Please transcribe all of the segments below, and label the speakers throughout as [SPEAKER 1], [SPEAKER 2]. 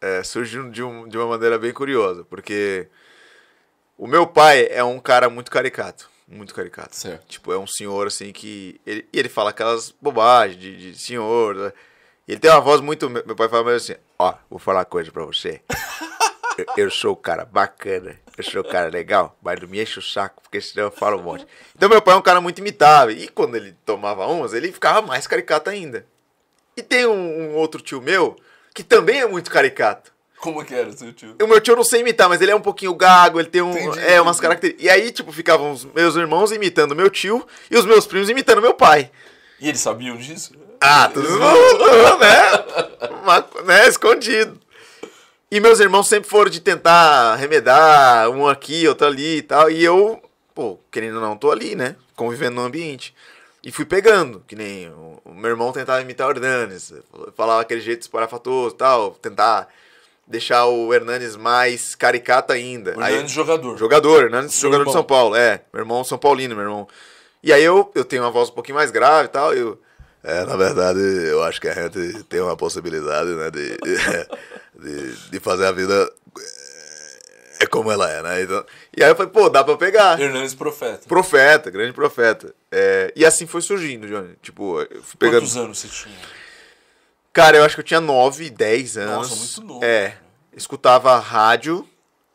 [SPEAKER 1] é, surgiu de, um, de uma maneira bem curiosa, porque o meu pai é um cara muito caricato. Muito caricato. Certo. Tipo, é um senhor assim que. Ele, ele fala aquelas bobagens de, de senhor. Né? Ele tem uma voz muito. Meu pai fala assim: Ó, vou falar uma coisa pra você. Eu, eu sou o cara bacana, eu sou o cara legal, mas não me enche o saco, porque senão eu falo um monte. Então, meu pai é um cara muito imitável. E quando ele tomava umas, ele ficava mais caricato ainda. E tem um, um outro tio meu que também é muito caricato. Como que era o seu tio? O meu tio eu não sei imitar, mas ele é um pouquinho gago, ele tem um, entendi, é, entendi. umas características. E aí, tipo, ficavam os meus irmãos imitando meu tio e os meus primos imitando meu pai. E eles sabiam disso? Ah, todos mundo, né? Uma, né? Escondido. E meus irmãos sempre foram de tentar remedar, um aqui, outro ali e tal. E eu, pô, querendo ou não, tô ali, né? Convivendo no ambiente. E fui pegando, que nem o, o meu irmão tentava imitar o Hernanes, falava aquele jeito esparafatoso e tal, tentar deixar o Hernanes mais caricato ainda. O Hernanes jogador. Jogador, Hernanes jogador irmão. de São Paulo, é. Meu irmão São Paulino, meu irmão. E aí eu, eu tenho uma voz um pouquinho mais grave e tal, eu... É, na verdade, eu acho que a gente tem uma possibilidade, né, de, de, de fazer a vida como ela é, né? Então, e aí eu falei, pô, dá pra pegar. Hernandes Profeta. Profeta, grande profeta. É, e assim foi surgindo, Johnny. Tipo, eu fui pegando. Quantos anos você tinha? Cara, eu acho que eu tinha 9, 10 anos. Nossa, muito novo. É. Cara. Escutava rádio,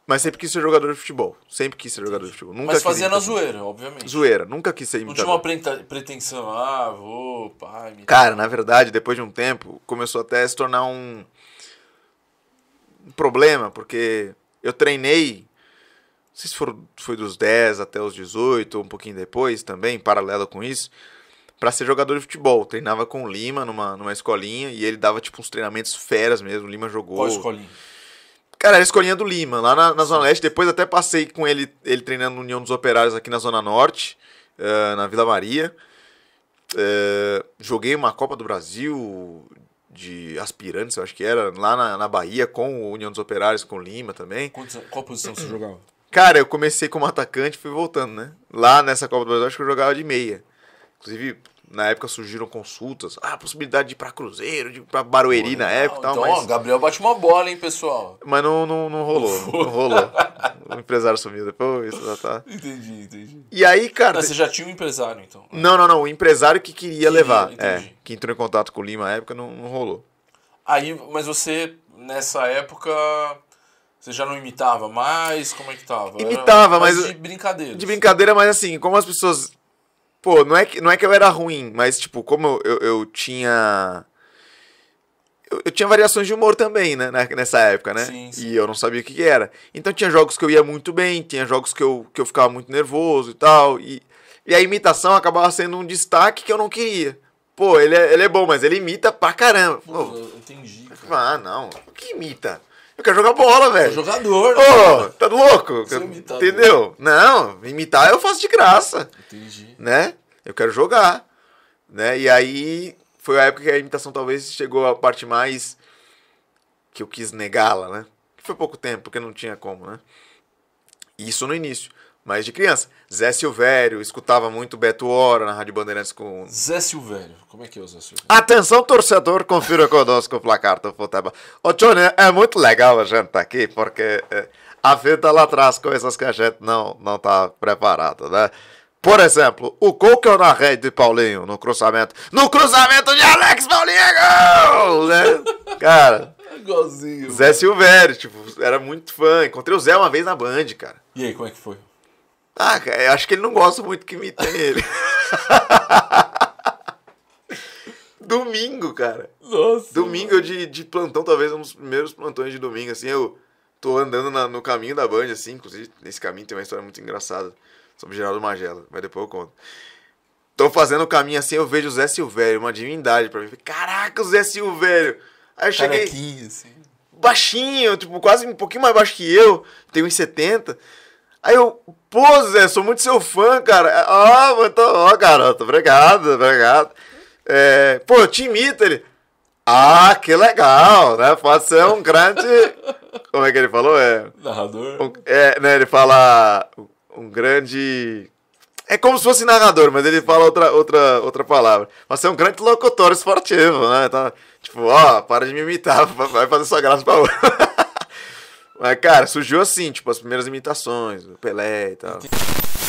[SPEAKER 1] mas sempre quis ser jogador de futebol. Sempre quis ser jogador de futebol. Nunca mas fazia na zoeira, obviamente. Zoeira, nunca quis ser imitador. Não tinha uma pretensão, ah, vou, pai. Cara, na verdade, depois de um tempo, começou até a se tornar um problema, porque eu treinei, não sei se for foi dos 10 até os 18, um pouquinho depois também, paralelo com isso, para ser jogador de futebol. Eu treinava com o Lima numa, numa escolinha e ele dava tipo uns treinamentos feras mesmo. O Lima jogou. Qual escolinha? Cara, era a escolinha do Lima, lá na, na Zona Leste. Depois até passei com ele, ele treinando no União dos Operários aqui na Zona Norte, uh, na Vila Maria. Uh, joguei uma Copa do Brasil de aspirantes, eu acho que era, lá na, na Bahia, com o União dos Operários, com o Lima também. Quantos, qual posição você jogava? Cara, eu comecei como atacante e fui voltando, né? Lá nessa Copa do Brasil, acho que eu jogava de meia. Inclusive, na época surgiram consultas. Ah, a possibilidade de ir pra Cruzeiro, de ir pra Barueri Pô, na época e tal. Então, mas... Gabriel bate uma bola, hein, pessoal. Mas não, não, não rolou. Não rolou o empresário sumiu depois, tá, tá. Entendi, entendi. E aí, cara. Mas você já tinha um empresário, então? Não, não, não. O empresário que queria, queria levar. É, entendi. É, que entrou em contato com o Lima na época, não, não rolou. Aí, mas você, nessa época, você já não imitava mais? Como é que tava? Imitava, mas. De brincadeira. De brincadeira, mas assim, como as pessoas. Pô, não é que, não é que eu era ruim, mas, tipo, como eu, eu, eu tinha eu, eu, tinha variações de humor também, né? Nessa época, né? Sim, sim. E eu não sabia o que, que, era. Então tinha jogos que eu ia muito bem, tinha jogos que eu, que eu ficava muito nervoso e tal. E, e a imitação acabava sendo um destaque que eu não queria. Pô, ele é, ele é bom, mas ele imita pra caramba. Pô, eu entendi. Cara. Ah, não. Que imita? Eu quero jogar bola, é velho. Jogador, né? Ô, tá louco? Eu, é entendeu? Não, imitar eu faço de graça. Entendi. Né? Eu quero jogar. Né? E aí foi a época que a imitação talvez chegou à parte mais que eu quis negá-la, né? Foi pouco tempo, porque não tinha como, né? Isso no início, mas de criança. Zé Silvério, escutava muito Beto Hora na Rádio Bandeirantes com. Zé Silvério, como é que é o Zé Silvério? Atenção, torcedor, confira conosco o placar do futebol. Ô, Johnny, é muito legal a gente tá aqui, porque eh, a vida lá traz coisas que a gente não, não tá preparado, né? Por exemplo, o gol que eu narrei de Paulinho no cruzamento. No cruzamento de Alex Paulinho é gol! Né? Cara. É igualzinho. Zé né? Silvério, tipo, era muito fã. Encontrei o Zé uma vez na Band, cara. E aí, como é que foi? Ah, cara, eu acho que ele não gosta muito que imitem ele. domingo, cara. Nossa. Domingo de, de plantão, talvez um dos primeiros plantões de domingo, assim, eu tô andando na, no caminho da Band, assim, inclusive nesse caminho tem uma história muito engraçada sobre Geraldo Magela, mas depois eu conto. Tô fazendo o caminho assim, eu vejo o Zé Silvério, uma divindade pra mim. Caraca, o Zé Silvério!
[SPEAKER 2] Aí eu cheguei. Caraquinho,
[SPEAKER 1] assim. Baixinho, tipo, quase um pouquinho mais baixo que eu, tem uns 70. Aí eu, pô, Zé, sou muito seu fã, cara. Ah, ó, oh, muito, ó, oh, garoto, obrigado, obrigado. É, pô, eu te imito ele. Ah, que legal, né? Pode ser um grande. Como é que ele falou? É. Narrador? Um, é, né? Ele fala um grande. É como se fosse narrador, mas ele fala outra, outra, outra palavra. Mas você é um grande locutor esportivo, né? Então, tipo, ó, para de me imitar, vai fazer sua graça pra outro. mas, cara, surgiu assim, tipo, as primeiras imitações, o Pelé e tal.